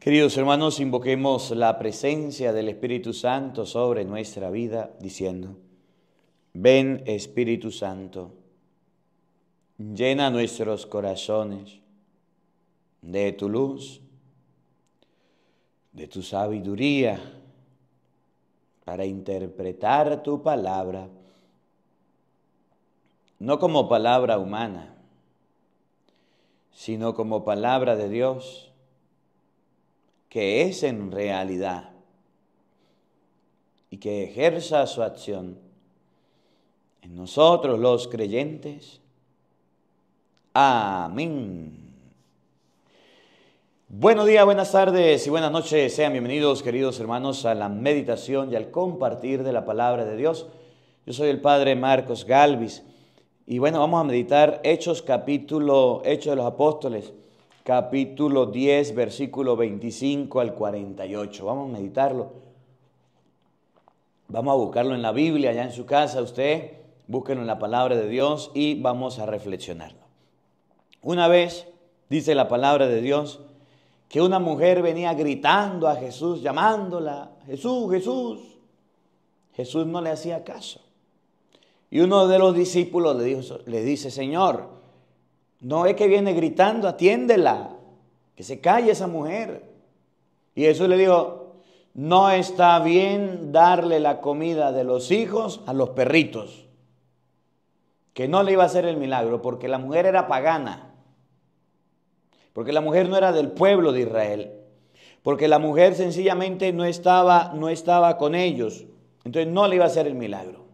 Queridos hermanos, invoquemos la presencia del Espíritu Santo sobre nuestra vida diciendo, ven Espíritu Santo, llena nuestros corazones de tu luz, de tu sabiduría para interpretar tu palabra, no como palabra humana, sino como palabra de Dios que es en realidad y que ejerza su acción en nosotros los creyentes. Amén. Buenos días, buenas tardes y buenas noches. Sean bienvenidos, queridos hermanos, a la meditación y al compartir de la palabra de Dios. Yo soy el padre Marcos Galvis y bueno, vamos a meditar Hechos capítulo, Hechos de los Apóstoles capítulo 10, versículo 25 al 48. Vamos a meditarlo. Vamos a buscarlo en la Biblia, allá en su casa, usted, búsquenlo en la palabra de Dios y vamos a reflexionarlo. Una vez, dice la palabra de Dios, que una mujer venía gritando a Jesús, llamándola, Jesús, Jesús. Jesús no le hacía caso. Y uno de los discípulos le, le dice, Señor, no es que viene gritando, atiéndela, que se calle esa mujer. Y Jesús le dijo, no está bien darle la comida de los hijos a los perritos. Que no le iba a hacer el milagro porque la mujer era pagana. Porque la mujer no era del pueblo de Israel. Porque la mujer sencillamente no estaba, no estaba con ellos. Entonces no le iba a hacer el milagro.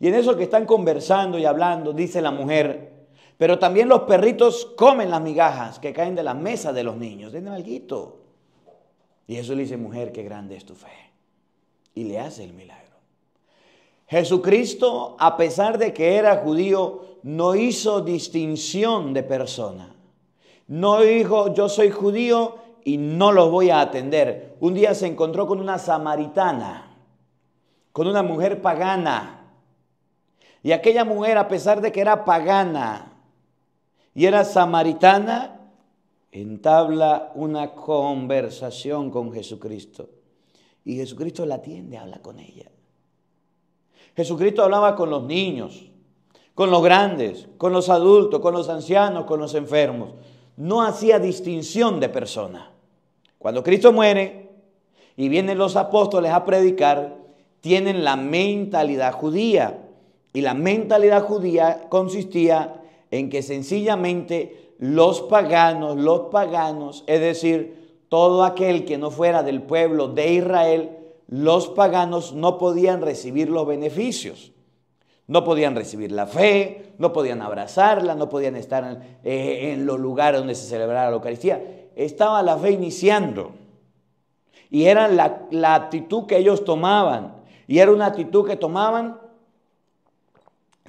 Y en eso que están conversando y hablando, dice la mujer, pero también los perritos comen las migajas que caen de la mesa de los niños. Den alguito. Y eso le dice, mujer, qué grande es tu fe. Y le hace el milagro. Jesucristo, a pesar de que era judío, no hizo distinción de persona. No dijo, yo soy judío y no los voy a atender. Un día se encontró con una samaritana, con una mujer pagana y aquella mujer, a pesar de que era pagana y era samaritana, entabla una conversación con Jesucristo. Y Jesucristo la atiende, habla con ella. Jesucristo hablaba con los niños, con los grandes, con los adultos, con los ancianos, con los enfermos. No hacía distinción de persona. Cuando Cristo muere y vienen los apóstoles a predicar, tienen la mentalidad judía. Y la mentalidad judía consistía en que sencillamente los paganos, los paganos, es decir, todo aquel que no fuera del pueblo de Israel, los paganos no podían recibir los beneficios. No podían recibir la fe, no podían abrazarla, no podían estar en eh, los lugares donde se celebraba la Eucaristía. Estaba la fe iniciando. Y era la, la actitud que ellos tomaban. Y era una actitud que tomaban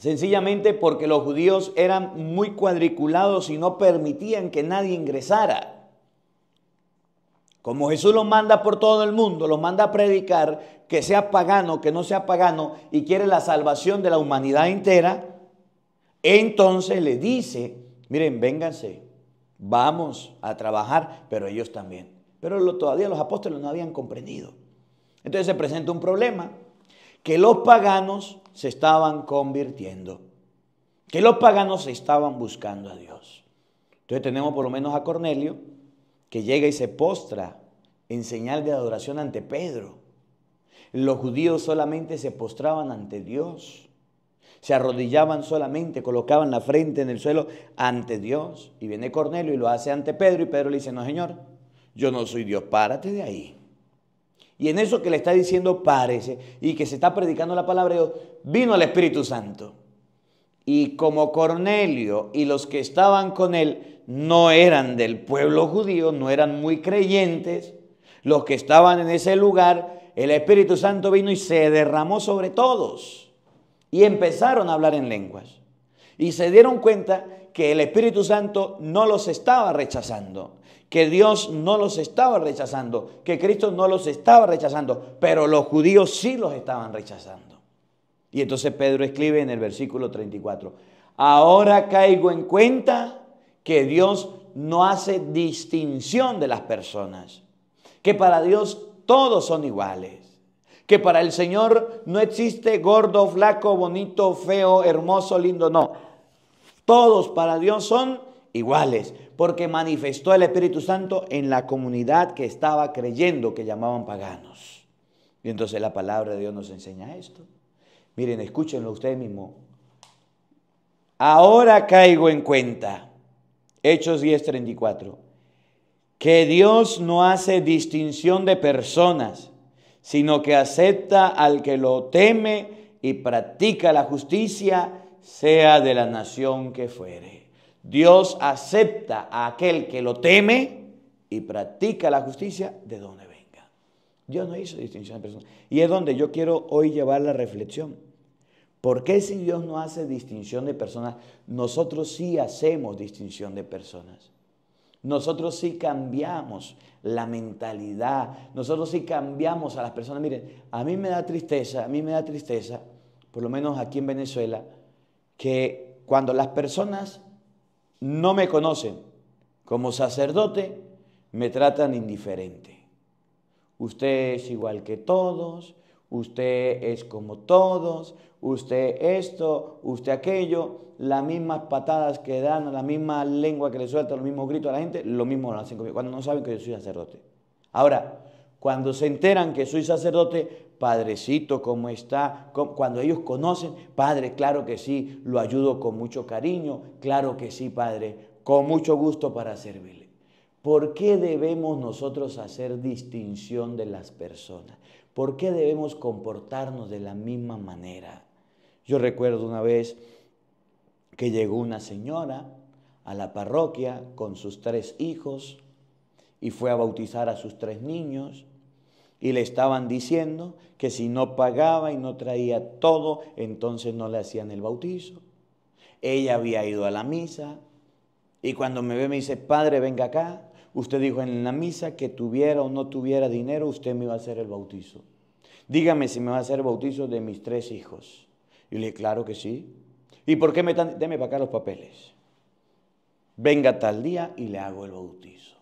sencillamente porque los judíos eran muy cuadriculados y no permitían que nadie ingresara. Como Jesús los manda por todo el mundo, los manda a predicar, que sea pagano, que no sea pagano, y quiere la salvación de la humanidad entera, entonces le dice, miren, vénganse, vamos a trabajar, pero ellos también. Pero todavía los apóstoles no habían comprendido. Entonces se presenta un problema, que los paganos se estaban convirtiendo, que los paganos estaban buscando a Dios. Entonces tenemos por lo menos a Cornelio, que llega y se postra en señal de adoración ante Pedro. Los judíos solamente se postraban ante Dios, se arrodillaban solamente, colocaban la frente en el suelo ante Dios. Y viene Cornelio y lo hace ante Pedro y Pedro le dice, no, Señor, yo no soy Dios, párate de ahí. Y en eso que le está diciendo parece y que se está predicando la palabra de Dios, vino el Espíritu Santo. Y como Cornelio y los que estaban con él no eran del pueblo judío, no eran muy creyentes, los que estaban en ese lugar, el Espíritu Santo vino y se derramó sobre todos. Y empezaron a hablar en lenguas. Y se dieron cuenta que el Espíritu Santo no los estaba rechazando, que Dios no los estaba rechazando, que Cristo no los estaba rechazando, pero los judíos sí los estaban rechazando. Y entonces Pedro escribe en el versículo 34, ahora caigo en cuenta que Dios no hace distinción de las personas, que para Dios todos son iguales, que para el Señor no existe gordo, flaco, bonito, feo, hermoso, lindo, no. Todos para Dios son iguales porque manifestó el Espíritu Santo en la comunidad que estaba creyendo que llamaban paganos. Y entonces la palabra de Dios nos enseña esto. Miren, escúchenlo ustedes mismos. Ahora caigo en cuenta, Hechos 10:34, que Dios no hace distinción de personas, sino que acepta al que lo teme y practica la justicia, sea de la nación que fuere. Dios acepta a aquel que lo teme y practica la justicia de donde venga. Dios no hizo distinción de personas. Y es donde yo quiero hoy llevar la reflexión. ¿Por qué si Dios no hace distinción de personas, nosotros sí hacemos distinción de personas? Nosotros sí cambiamos la mentalidad, nosotros sí cambiamos a las personas. Miren, a mí me da tristeza, a mí me da tristeza, por lo menos aquí en Venezuela, que cuando las personas no me conocen. Como sacerdote me tratan indiferente. Usted es igual que todos, usted es como todos, usted esto, usted aquello, las mismas patadas que dan, la misma lengua que le suelta, los mismos gritos a la gente, lo mismo lo hacen conmigo, cuando no saben que yo soy sacerdote. Ahora, cuando se enteran que soy sacerdote, Padrecito, ¿cómo está? Cuando ellos conocen, Padre, claro que sí, lo ayudo con mucho cariño, claro que sí, Padre, con mucho gusto para servirle. ¿Por qué debemos nosotros hacer distinción de las personas? ¿Por qué debemos comportarnos de la misma manera? Yo recuerdo una vez que llegó una señora a la parroquia con sus tres hijos y fue a bautizar a sus tres niños y le estaban diciendo que si no pagaba y no traía todo, entonces no le hacían el bautizo. Ella había ido a la misa y cuando me ve me dice, padre, venga acá. Usted dijo en la misa que tuviera o no tuviera dinero, usted me iba a hacer el bautizo. Dígame si me va a hacer bautizo de mis tres hijos. Y le dije, claro que sí. ¿Y por qué me están? Deme para acá los papeles. Venga tal día y le hago el bautizo.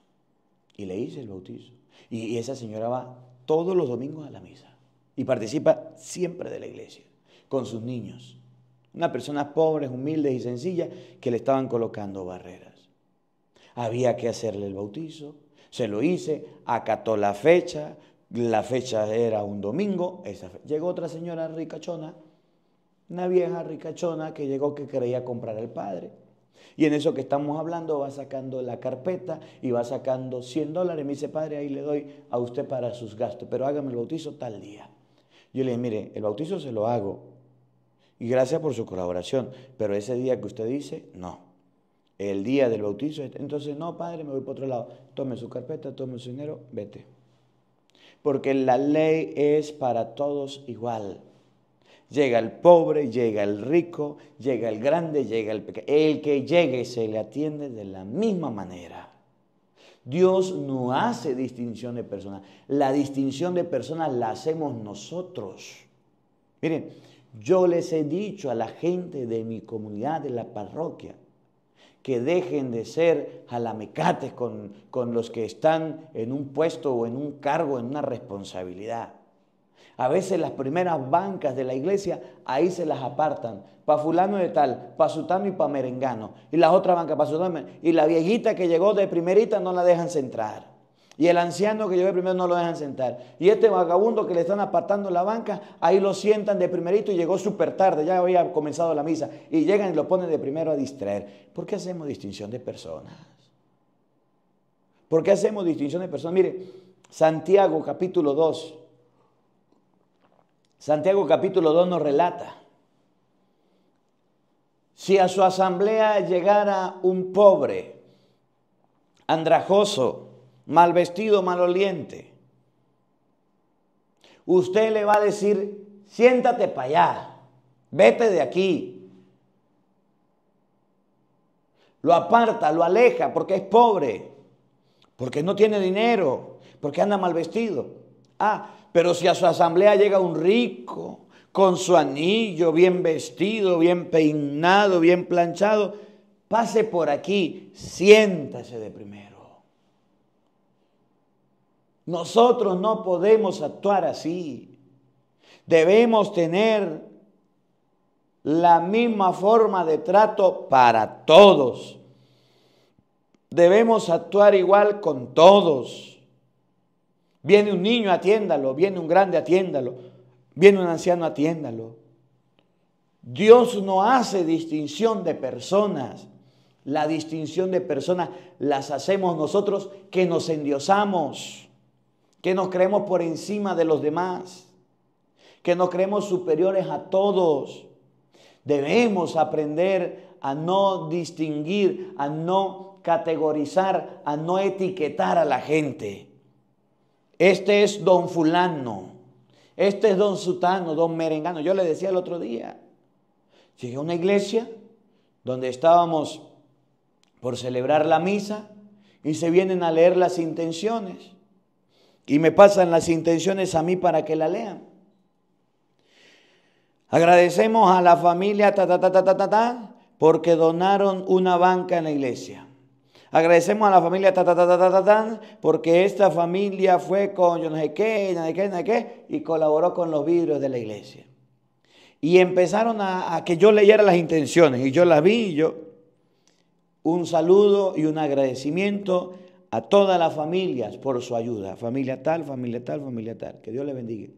Y le hice el bautizo. y esa señora va todos los domingos a la misa y participa siempre de la iglesia, con sus niños. Unas personas pobres, humildes y sencillas que le estaban colocando barreras. Había que hacerle el bautizo, se lo hice, acató la fecha, la fecha era un domingo. Esa llegó otra señora ricachona, una vieja ricachona que llegó que quería comprar al padre y en eso que estamos hablando va sacando la carpeta y va sacando 100 dólares. Me dice, padre, ahí le doy a usted para sus gastos, pero hágame el bautizo tal día. Yo le dije, mire, el bautizo se lo hago. Y gracias por su colaboración, pero ese día que usted dice, no. El día del bautizo, entonces no, padre, me voy para otro lado. Tome su carpeta, tome su dinero, vete. Porque la ley es para todos igual. Llega el pobre, llega el rico, llega el grande, llega el pequeño. El que llegue se le atiende de la misma manera. Dios no hace distinción de personas. La distinción de personas la hacemos nosotros. Miren, yo les he dicho a la gente de mi comunidad, de la parroquia, que dejen de ser jalamecates con, con los que están en un puesto o en un cargo, en una responsabilidad. A veces las primeras bancas de la iglesia, ahí se las apartan. Para fulano de tal, para sutano y para merengano. Y las otras bancas para sutano. Y la viejita que llegó de primerita no la dejan sentar. Y el anciano que llegó de primero no lo dejan sentar. Y este vagabundo que le están apartando la banca, ahí lo sientan de primerito y llegó súper tarde, ya había comenzado la misa. Y llegan y lo ponen de primero a distraer. ¿Por qué hacemos distinción de personas? ¿Por qué hacemos distinción de personas? Mire, Santiago capítulo 2, Santiago capítulo 2 nos relata, si a su asamblea llegara un pobre, andrajoso, mal vestido, maloliente, usted le va a decir, siéntate para allá, vete de aquí. Lo aparta, lo aleja porque es pobre, porque no tiene dinero, porque anda mal vestido. Ah, pero si a su asamblea llega un rico, con su anillo, bien vestido, bien peinado, bien planchado, pase por aquí, siéntase de primero. Nosotros no podemos actuar así. Debemos tener la misma forma de trato para todos. Debemos actuar igual con todos. Viene un niño, atiéndalo. Viene un grande, atiéndalo. Viene un anciano, atiéndalo. Dios no hace distinción de personas. La distinción de personas las hacemos nosotros que nos endiosamos, que nos creemos por encima de los demás, que nos creemos superiores a todos. Debemos aprender a no distinguir, a no categorizar, a no etiquetar a la gente. Este es don fulano. Este es don sutano, don merengano. Yo le decía el otro día, llegué a una iglesia donde estábamos por celebrar la misa y se vienen a leer las intenciones. Y me pasan las intenciones a mí para que la lean. Agradecemos a la familia ta, ta, ta, ta, porque donaron una banca en la iglesia. Agradecemos a la familia ta, ta, ta, ta, ta, porque esta familia fue con yo no sé qué, qué, qué, y colaboró con los vidrios de la iglesia. Y empezaron a, a que yo leyera las intenciones, y yo las vi, y yo, un saludo y un agradecimiento a todas las familias por su ayuda. Familia tal, familia tal, familia tal. Que Dios le bendiga.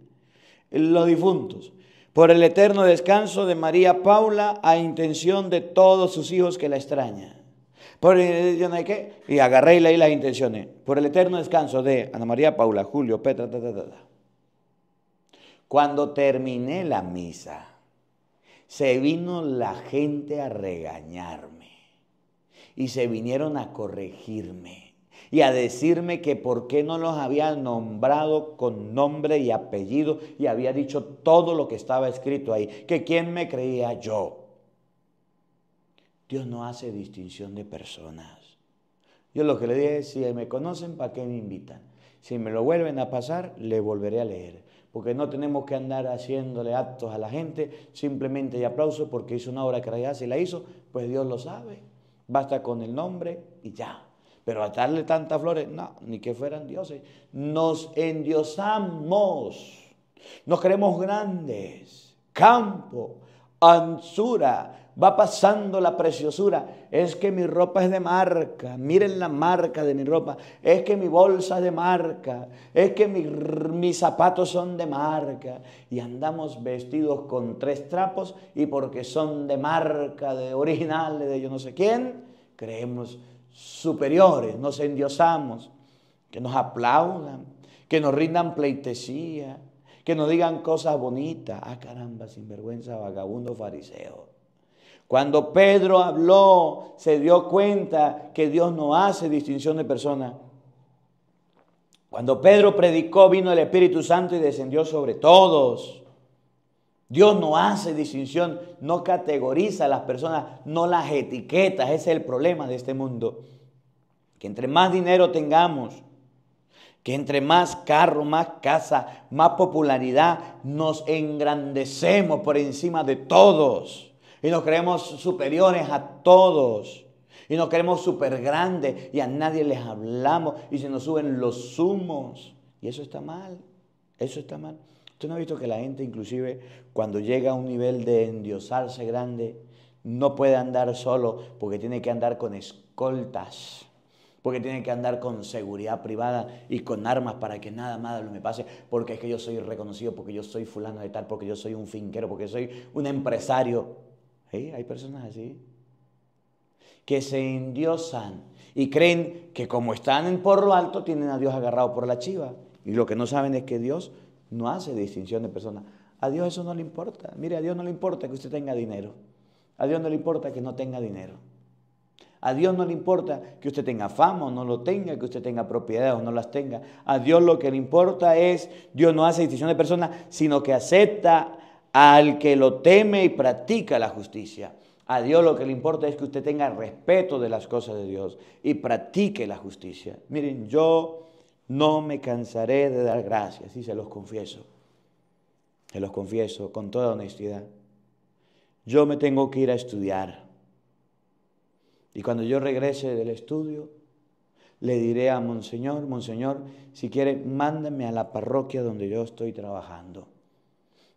Los difuntos. Por el eterno descanso de María Paula a intención de todos sus hijos que la extrañan por Y agarré y leí las intenciones. Por el eterno descanso de Ana María Paula, Julio, Petra, Cuando terminé la misa, se vino la gente a regañarme y se vinieron a corregirme y a decirme que por qué no los había nombrado con nombre y apellido y había dicho todo lo que estaba escrito ahí, que quién me creía yo. Dios no hace distinción de personas. Yo lo que le dije es, si me conocen, ¿para qué me invitan? Si me lo vuelven a pasar, le volveré a leer. Porque no tenemos que andar haciéndole actos a la gente, simplemente y aplauso porque hizo una obra que la hizo, pues Dios lo sabe. Basta con el nombre y ya. Pero atarle tantas flores, no, ni que fueran dioses. Nos endiosamos. Nos creemos grandes. Campo, ansura, va pasando la preciosura. Es que mi ropa es de marca, miren la marca de mi ropa. Es que mi bolsa es de marca, es que mis zapatos son de marca. Y andamos vestidos con tres trapos y porque son de marca, de originales, de yo no sé quién, creemos superiores, nos endiosamos, que nos aplaudan, que nos rindan pleitesía, que nos digan cosas bonitas. Ah, caramba, sinvergüenza, vagabundo, fariseo. Cuando Pedro habló, se dio cuenta que Dios no hace distinción de personas. Cuando Pedro predicó, vino el Espíritu Santo y descendió sobre todos. Dios no hace distinción, no categoriza a las personas, no las etiqueta. Ese es el problema de este mundo. Que entre más dinero tengamos, que entre más carro, más casa, más popularidad, nos engrandecemos por encima de todos. Y nos creemos superiores a todos. Y nos creemos súper grandes y a nadie les hablamos. Y se nos suben los humos. Y eso está mal. Eso está mal. Usted no ha visto que la gente inclusive cuando llega a un nivel de endiosarse grande, no puede andar solo porque tiene que andar con escoltas porque tiene que andar con seguridad privada y con armas para que nada malo me pase, porque es que yo soy reconocido, porque yo soy fulano de tal, porque yo soy un finquero, porque soy un empresario. Hay personas así que se endiosan y creen que como están por lo alto tienen a Dios agarrado por la chiva. Y lo que no saben es que Dios no hace distinción de personas. A Dios eso no le importa. Mire, a Dios no le importa que usted tenga dinero. A Dios no le importa que no tenga dinero. A Dios no le importa que usted tenga fama o no lo tenga, que usted tenga propiedades o no las tenga. A Dios lo que le importa es, Dios no hace distinción de personas, sino que acepta al que lo teme y practica la justicia. A Dios lo que le importa es que usted tenga respeto de las cosas de Dios y practique la justicia. Miren, yo no me cansaré de dar gracias, y se los confieso. Se los confieso con toda honestidad. Yo me tengo que ir a estudiar. Y cuando yo regrese del estudio, le diré a Monseñor, Monseñor, si quiere, mándame a la parroquia donde yo estoy trabajando.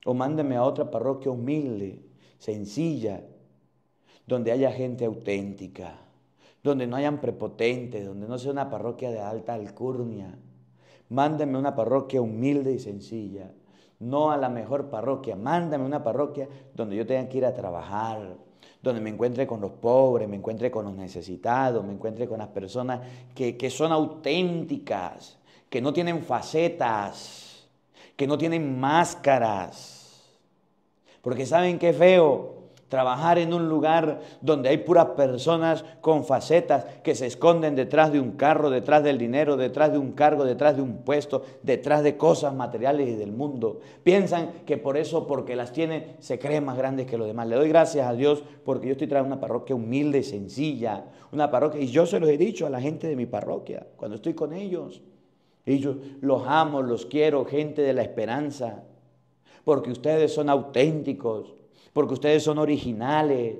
O mándeme a otra parroquia humilde, sencilla, donde haya gente auténtica, donde no hayan prepotentes, donde no sea una parroquia de alta alcurnia. Mándame una parroquia humilde y sencilla, no a la mejor parroquia, mándame una parroquia donde yo tenga que ir a trabajar, donde me encuentre con los pobres, me encuentre con los necesitados, me encuentre con las personas que son auténticas, que no tienen facetas que no tienen máscaras. Porque saben qué feo trabajar en un lugar donde hay puras personas con facetas que se esconden detrás de un carro, detrás del dinero, detrás de un cargo, detrás de un puesto, detrás de cosas materiales y del mundo. Piensan que por eso, porque las tienen, se creen más grandes que los demás. Le doy gracias a Dios porque yo estoy tras una parroquia humilde, sencilla, una parroquia, y yo se los he dicho a la gente de mi parroquia, cuando estoy con ellos. Y yo los amo, los quiero, gente de la esperanza, porque ustedes son auténticos, porque ustedes son originales,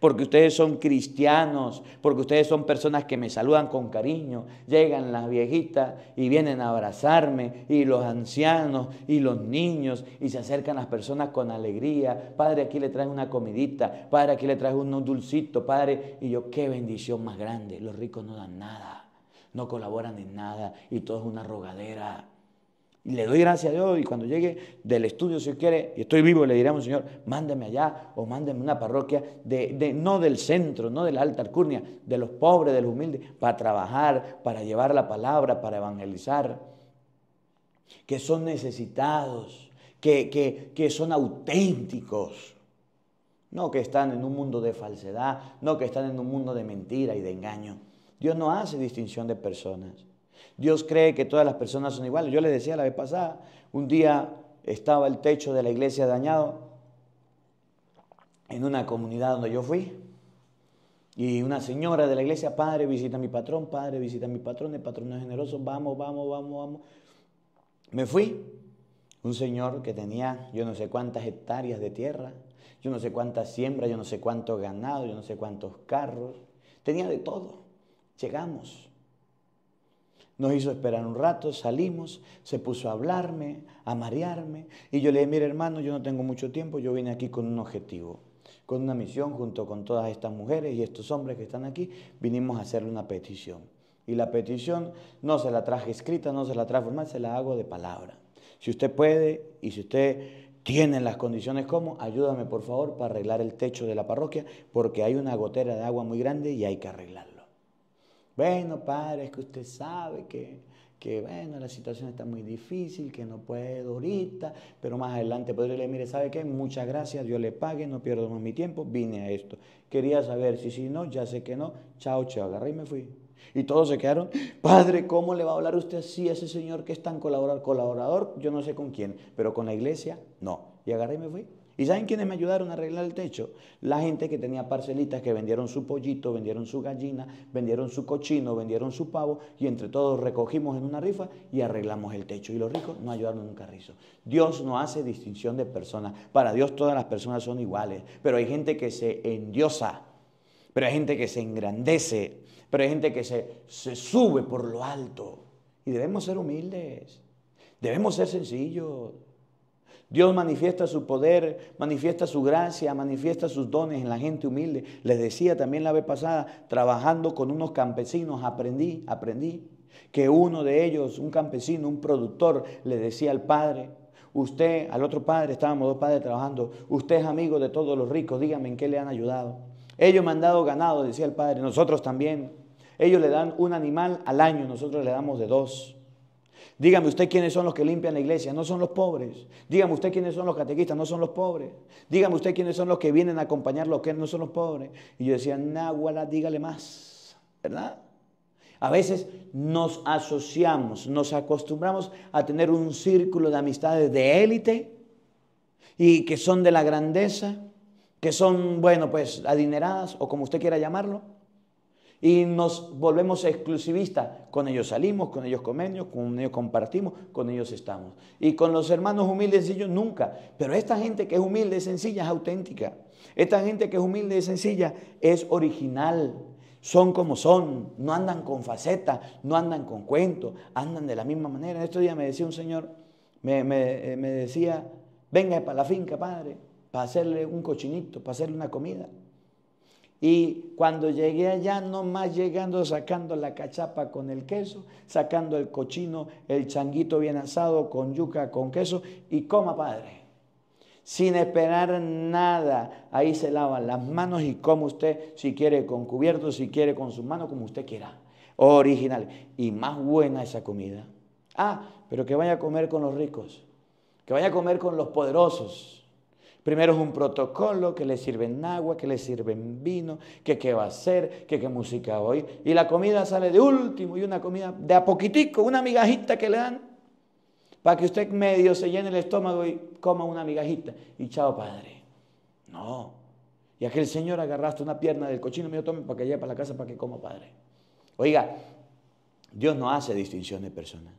porque ustedes son cristianos, porque ustedes son personas que me saludan con cariño. Llegan las viejitas y vienen a abrazarme, y los ancianos, y los niños, y se acercan las personas con alegría. Padre, aquí le traes una comidita, Padre, aquí le traes un dulcito Padre. Y yo, qué bendición más grande, los ricos no dan nada no colaboran en nada y todo es una rogadera. Y le doy gracias a Dios y cuando llegue del estudio, si quiere, y estoy vivo, le diremos, Señor, mándeme allá o mándeme una parroquia, de, no del centro, no de la alta alcurnia, de los pobres, de los humildes, para trabajar, para llevar la palabra, para evangelizar, que son necesitados, que son auténticos. No que están en un mundo de falsedad, no que están en un mundo de mentira y de engaño. Dios no hace distinción de personas. Dios cree que todas las personas son iguales. Yo les decía la vez pasada, un día estaba el techo de la iglesia dañado en una comunidad donde yo fui. Y una señora de la iglesia, padre, visita a mi patrón, padre, visita a mi patrón, el patrón es generoso, vamos, vamos, vamos, vamos. Me fui. Un señor que tenía yo no sé cuántas hectáreas de tierra, yo no sé cuántas siembras, yo no sé cuántos ganados, yo no sé cuántos carros, tenía de todo. Llegamos. Nos hizo esperar un rato, salimos, se puso a hablarme, a marearme, y yo le dije, mire hermano, yo no tengo mucho tiempo, yo vine aquí con un objetivo, con una misión junto con todas estas mujeres y estos hombres que están aquí, vinimos a hacerle una petición. Y la petición no se la traje escrita, no se la traje formal, se la hago de palabra. Si usted puede y si usted tiene las condiciones como, ayúdame por favor para arreglar el techo de la parroquia porque hay una gotera de agua muy grande y hay que arreglarlo bueno, padre, es que usted sabe que, bueno, la situación está muy difícil, que no puedo ahorita, pero más adelante podré le mire, ¿sabe qué? Muchas gracias, Dios le pague, no pierdo más mi tiempo, vine a esto. Quería saber si sí, si no, ya sé que no, chao, chao, agarré y me fui. Y todos se quedaron, padre, ¿cómo le va a hablar usted así a ese señor que es tan colaborador? Colaborador, yo no sé con quién, pero con la iglesia, no. Y agarré y me fui. ¿Y saben quiénes me ayudaron a arreglar el techo? La gente que tenía parcelitas, que vendieron su pollito, vendieron su gallina, vendieron su cochino, vendieron su pavo, y entre todos recogimos en una rifa y arreglamos el techo. Y los ricos no ayudaron en un carrizo. Dios no hace distinción de personas. Para Dios todas las personas son iguales, pero hay gente que se endiosa, pero hay gente que se engrandece, pero hay gente que se, se sube por lo alto. Y debemos ser humildes, debemos ser sencillos. Dios manifiesta su poder, manifiesta su gracia, manifiesta sus dones en la gente humilde. Les decía también la vez pasada, trabajando con unos campesinos, aprendí, aprendí que uno de ellos, un campesino, un productor, le decía al padre, usted, al otro padre, estábamos dos padres trabajando, usted es amigo de todos los ricos, dígame en qué le han ayudado. Ellos me han dado ganado, decía el padre, nosotros también. Ellos le dan un animal al año, nosotros le damos de dos. Dígame usted quiénes son los que limpian la iglesia, no son los pobres. Dígame usted quiénes son los catequistas, no son los pobres. Dígame usted quiénes son los que vienen a acompañar que no son los pobres. Y yo decía, nahuala, dígale más, ¿verdad? A veces nos asociamos, nos acostumbramos a tener un círculo de amistades de élite y que son de la grandeza, que son, bueno, pues adineradas o como usted quiera llamarlo y nos volvemos exclusivistas. Con ellos salimos, con ellos comemos, con ellos compartimos, con ellos estamos. Y con los hermanos humildes y sencillos nunca. Pero esta gente que es humilde, y sencilla, es auténtica. Esta gente que es humilde y sencilla es original. Son como son, no andan con facetas, no andan con cuentos, andan de la misma manera. En estos me decía un señor, me, eh, me decía, venga para la finca, padre, para hacerle un cochinito, para hacerle una comida. Y cuando llegué allá, más llegando, sacando la cachapa con el queso, sacando el cochino, el changuito bien asado con yuca, con queso, y coma, padre. Sin esperar nada, ahí se lavan las manos y come usted, si quiere con cubierto, si quiere con sus manos, como usted quiera. Original. Y más buena esa comida. Ah, pero que vaya a comer con los ricos, que vaya a comer con los poderosos Primero es un protocolo, que le sirven agua, que le sirven vino, que qué va a hacer, que qué música hoy Y la comida sale de último y una comida de a poquitico, una migajita que le dan para que usted medio se llene el estómago y coma una migajita. Y chao, padre. No. Y aquel señor agarraste una pierna del cochino, me dijo, tome para que llegue para la casa para que coma, padre. Oiga, Dios no hace distinción de personas.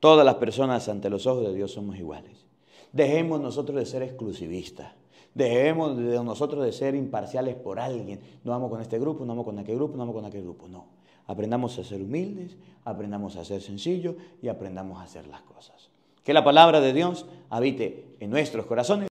Todas las personas ante los ojos de Dios somos iguales. Dejemos nosotros de ser exclusivistas. Dejemos nosotros de ser imparciales por alguien. No vamos con este grupo, no vamos con aquel grupo, no vamos con aquel grupo. No. Aprendamos a ser humildes, aprendamos a ser sencillos y aprendamos a hacer las cosas. Que la palabra de Dios habite en nuestros corazones.